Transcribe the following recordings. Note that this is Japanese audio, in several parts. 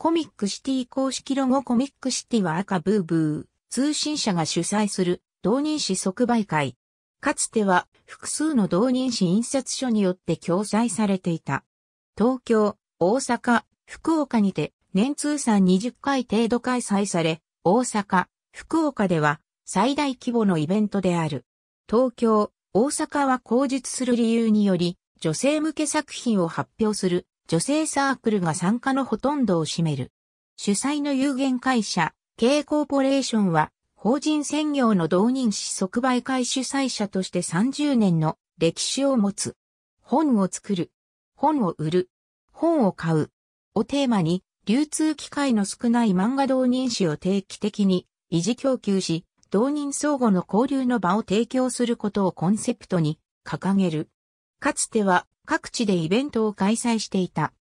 コミックシティ公式ロゴコミックシティは赤ブーブー、通信社が主催する同人誌即売会。かつては複数の同人誌印刷所によって共催されていた。東京、大阪、福岡にて年通算20回程度開催され、大阪、福岡では最大規模のイベントである。東京、大阪は口述する理由により、女性向け作品を発表する女性サークルが参加のほとんどを占める。主催の有限会社、K コーポレーションは、法人専業の同人誌即売会主催者として30年の歴史を持つ。本を作る。本を売る。本を買う。をテーマに、流通機会の少ない漫画同人誌を定期的に維持供給し、同人相互の交流の場を提供することをコンセプトに掲げる。かつては各地でイベントを開催していた。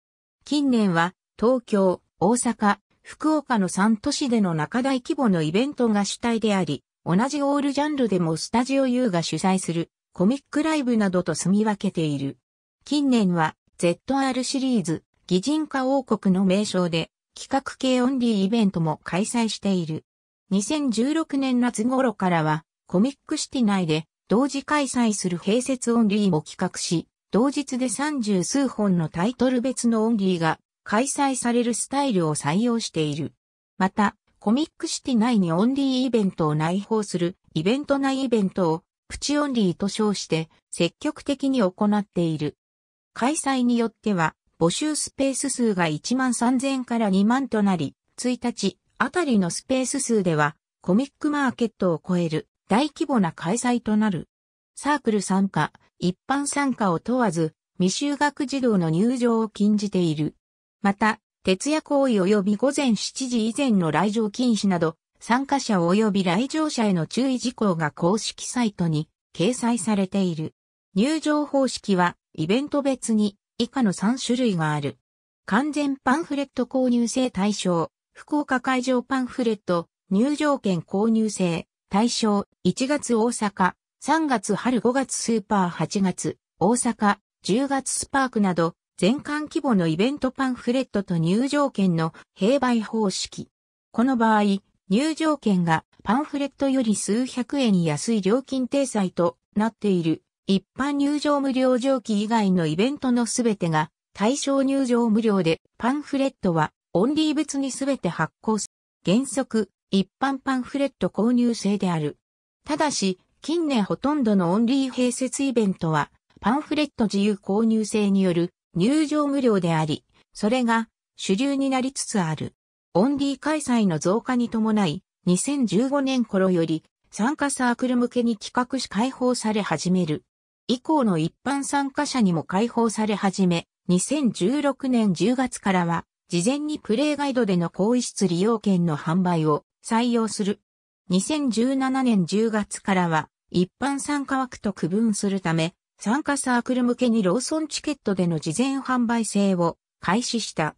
近年は東京、大阪、福岡の3都市での中大規模のイベントが主体であり、同じオールジャンルでもスタジオ U が主催するコミックライブなどと住み分けている。近年は ZR シリーズ、擬人化王国の名称で企画系オンリーイベントも開催している。2016年夏頃からはコミックシティ内で同時開催する併設オンリーも企画し、同日で三十数本のタイトル別のオンリーが開催されるスタイルを採用している。また、コミックシティ内にオンリーイベントを内包するイベント内イベントをプチオンリーと称して積極的に行っている。開催によっては募集スペース数が1万3000から2万となり、1日あたりのスペース数ではコミックマーケットを超える大規模な開催となる。サークル参加、一般参加を問わず、未就学児童の入場を禁じている。また、徹夜行為及び午前7時以前の来場禁止など、参加者及び来場者への注意事項が公式サイトに掲載されている。入場方式はイベント別に以下の3種類がある。完全パンフレット購入制対象、福岡会場パンフレット、入場券購入制、大象1月大阪、3月春5月スーパー8月、大阪、10月スパークなど、全館規模のイベントパンフレットと入場券の併売方式。この場合、入場券がパンフレットより数百円安い料金定裁となっている。一般入場無料上記以外のイベントのすべてが対象入場無料でパンフレットはオンリー別にすべて発行す。原則、一般パンフレット購入制である。ただし、近年ほとんどのオンリー併設イベントは、パンフレット自由購入制による入場無料であり、それが主流になりつつある。オンリー開催の増加に伴い、2015年頃より参加サークル向けに企画し開放され始める。以降の一般参加者にも開放され始め、2016年10月からは、事前にプレイガイドでの更衣室利用券の販売を採用する。2017年10月からは、一般参加枠と区分するため、参加サークル向けにローソンチケットでの事前販売制を開始した。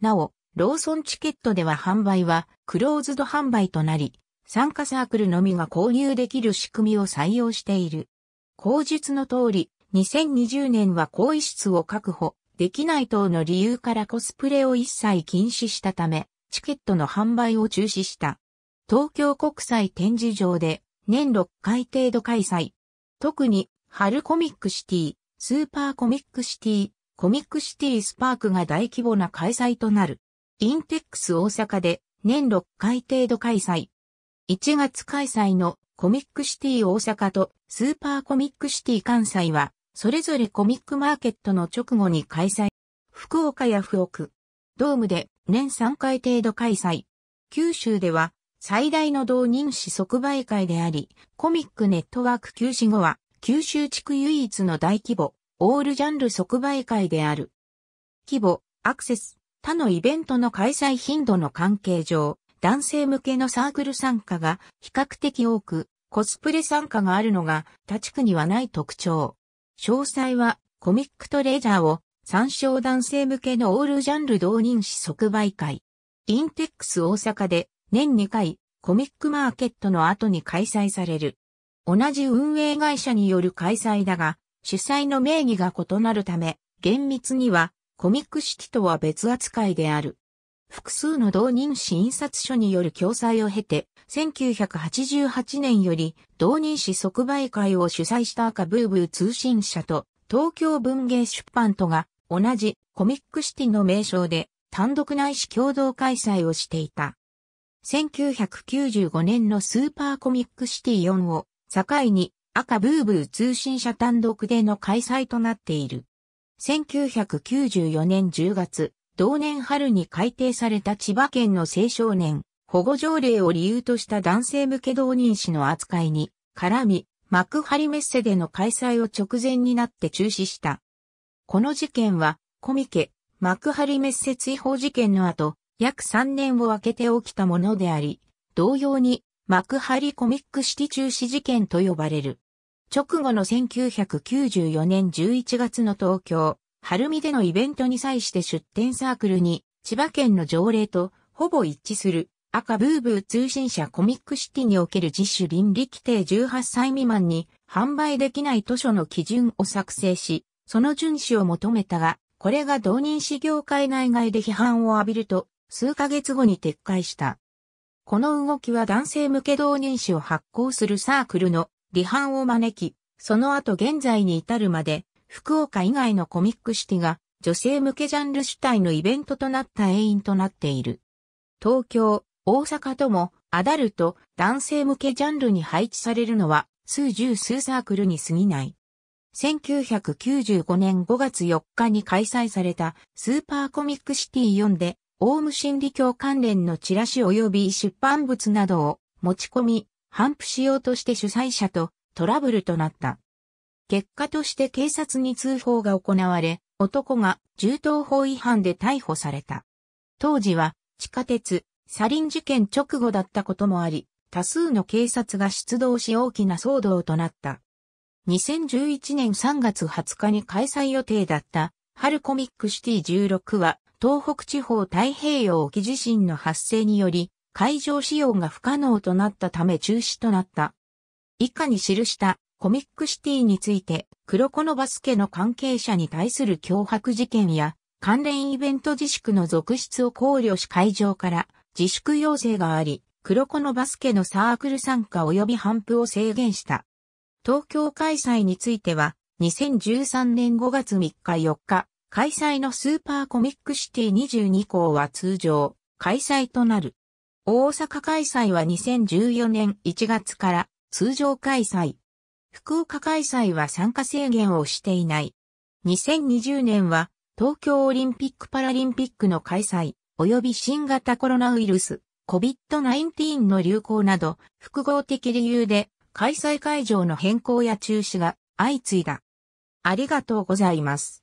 なお、ローソンチケットでは販売はクローズド販売となり、参加サークルのみが購入できる仕組みを採用している。口述の通り、2020年は更衣室を確保できない等の理由からコスプレを一切禁止したため、チケットの販売を中止した。東京国際展示場で年6回程度開催。特に、春コミックシティ、スーパーコミックシティ、コミックシティスパークが大規模な開催となる。インテックス大阪で年6回程度開催。1月開催のコミックシティ大阪とスーパーコミックシティ関西は、それぞれコミックマーケットの直後に開催。福岡や福岡、ドームで年3回程度開催。九州では最大の同人誌即売会であり、コミックネットワーク休止後は九州地区唯一の大規模、オールジャンル即売会である。規模、アクセス、他のイベントの開催頻度の関係上、男性向けのサークル参加が比較的多く、コスプレ参加があるのが他地区にはない特徴。詳細はコミックトレジャーを参照男性向けのオールジャンル同人誌即売会。インテックス大阪で年2回コミックマーケットの後に開催される。同じ運営会社による開催だが、主催の名義が異なるため、厳密にはコミック式とは別扱いである。複数の同人誌印刷所による共催を経て、1988年より同人誌即売会を主催した赤ブーブー通信社と東京文芸出版とが同じコミックシティの名称で単独ないし共同開催をしていた。1995年のスーパーコミックシティ4を境に赤ブーブー通信社単独での開催となっている。1994年10月、同年春に改定された千葉県の青少年保護条例を理由とした男性向け同人誌の扱いに絡み、幕張メッセでの開催を直前になって中止した。この事件は、コミケ、幕張滅説違法事件の後、約3年を空けて起きたものであり、同様に、幕張コミックシティ中止事件と呼ばれる。直後の1994年11月の東京、晴海でのイベントに際して出展サークルに、千葉県の条例とほぼ一致する赤ブーブー通信社コミックシティにおける自主倫理規定18歳未満に販売できない図書の基準を作成し、その遵守を求めたが、これが同人誌業界内外で批判を浴びると、数ヶ月後に撤回した。この動きは男性向け同人誌を発行するサークルの離反を招き、その後現在に至るまで、福岡以外のコミックシティが女性向けジャンル主体のイベントとなった永遠となっている。東京、大阪ともアダルト、男性向けジャンルに配置されるのは数十数サークルに過ぎない。1995年5月4日に開催されたスーパーコミックシティ4で、オウム心理教関連のチラシ及び出版物などを持ち込み、反布しようとして主催者とトラブルとなった。結果として警察に通報が行われ、男が銃刀法違反で逮捕された。当時は地下鉄、サリン事件直後だったこともあり、多数の警察が出動し大きな騒動となった。2011年3月20日に開催予定だった春コミックシティ16は東北地方太平洋沖地震の発生により会場使用が不可能となったため中止となった。以下に記したコミックシティについて黒子のバスケの関係者に対する脅迫事件や関連イベント自粛の続出を考慮し会場から自粛要請があり、黒子のバスケのサークル参加及び反布を制限した。東京開催については、2013年5月3日4日、開催のスーパーコミックシティ22校は通常、開催となる。大阪開催は2014年1月から通常開催。福岡開催は参加制限をしていない。2020年は東京オリンピック・パラリンピックの開催、及び新型コロナウイルス、COVID-19 の流行など、複合的理由で開催会場の変更や中止が相次いだ。ありがとうございます。